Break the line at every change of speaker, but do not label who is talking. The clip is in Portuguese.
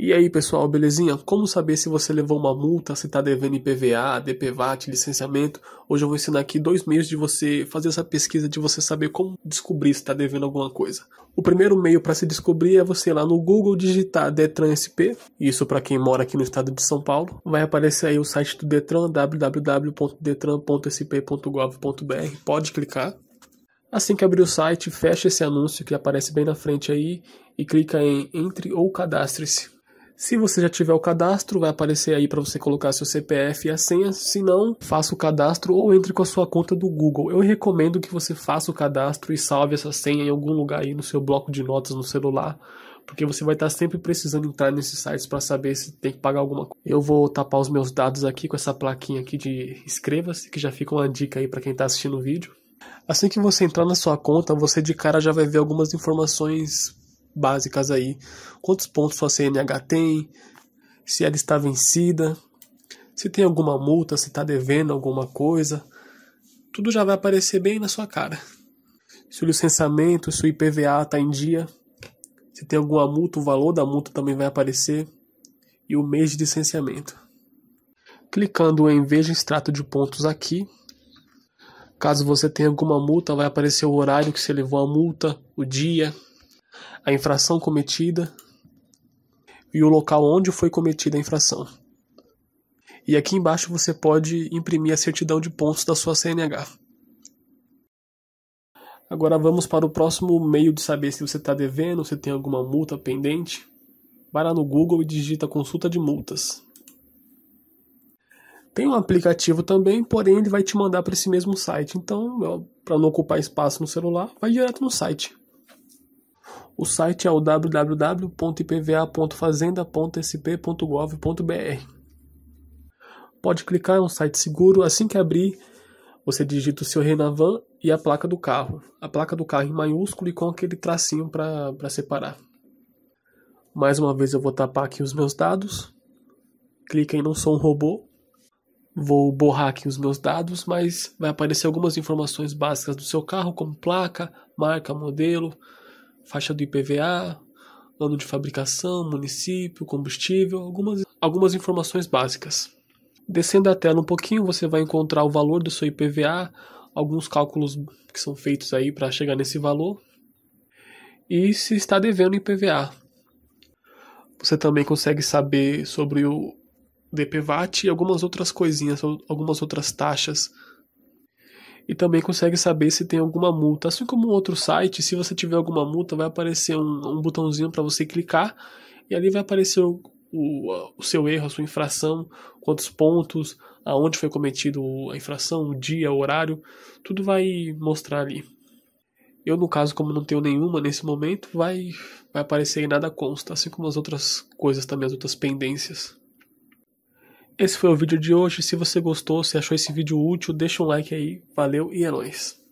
E aí, pessoal, belezinha? Como saber se você levou uma multa, se está devendo IPVA, DPVAT, licenciamento? Hoje eu vou ensinar aqui dois meios de você fazer essa pesquisa, de você saber como descobrir se está devendo alguma coisa. O primeiro meio para se descobrir é você ir lá no Google digitar Detran SP, isso para quem mora aqui no estado de São Paulo. Vai aparecer aí o site do Detran, www.detran.sp.gov.br, pode clicar. Assim que abrir o site, fecha esse anúncio que aparece bem na frente aí e clica em Entre ou Cadastre-se. Se você já tiver o cadastro, vai aparecer aí para você colocar seu CPF e a senha. Se não, faça o cadastro ou entre com a sua conta do Google. Eu recomendo que você faça o cadastro e salve essa senha em algum lugar aí no seu bloco de notas no celular, porque você vai estar sempre precisando entrar nesses sites para saber se tem que pagar alguma coisa. Eu vou tapar os meus dados aqui com essa plaquinha aqui de inscreva-se, que já fica uma dica aí para quem está assistindo o vídeo. Assim que você entrar na sua conta, você de cara já vai ver algumas informações básicas aí. Quantos pontos sua CNH tem, se ela está vencida, se tem alguma multa, se está devendo alguma coisa. Tudo já vai aparecer bem na sua cara. Se o licenciamento, se o IPVA está em dia, se tem alguma multa, o valor da multa também vai aparecer. E o mês de licenciamento. Clicando em Veja Extrato de Pontos aqui, Caso você tenha alguma multa, vai aparecer o horário que você levou a multa, o dia, a infração cometida e o local onde foi cometida a infração. E aqui embaixo você pode imprimir a certidão de pontos da sua CNH. Agora vamos para o próximo meio de saber se você está devendo, se tem alguma multa pendente. Vai lá no Google e digita consulta de multas. Tem um aplicativo também, porém ele vai te mandar para esse mesmo site. Então, para não ocupar espaço no celular, vai direto no site. O site é o www.ipva.fazenda.sp.gov.br. Pode clicar, é um site seguro. Assim que abrir, você digita o seu Renavan e a placa do carro. A placa do carro em maiúsculo e com aquele tracinho para separar. Mais uma vez eu vou tapar aqui os meus dados. Clica em não sou um robô. Vou borrar aqui os meus dados, mas vai aparecer algumas informações básicas do seu carro, como placa, marca, modelo, faixa do IPVA, ano de fabricação, município, combustível, algumas, algumas informações básicas. Descendo a tela um pouquinho, você vai encontrar o valor do seu IPVA, alguns cálculos que são feitos aí para chegar nesse valor e se está devendo IPVA. Você também consegue saber sobre o DPVAT e algumas outras coisinhas, algumas outras taxas e também consegue saber se tem alguma multa. Assim como outro site, se você tiver alguma multa, vai aparecer um, um botãozinho para você clicar e ali vai aparecer o, o, o, seu erro, a sua infração, quantos pontos, aonde foi cometido a infração, o dia, o horário, tudo vai mostrar ali. Eu, no caso, como não tenho nenhuma nesse momento, vai, vai aparecer e nada consta, assim como as outras coisas também, as outras pendências. Esse foi o vídeo de hoje. Se você gostou, se achou esse vídeo útil, deixa um like aí. Valeu e é nóis.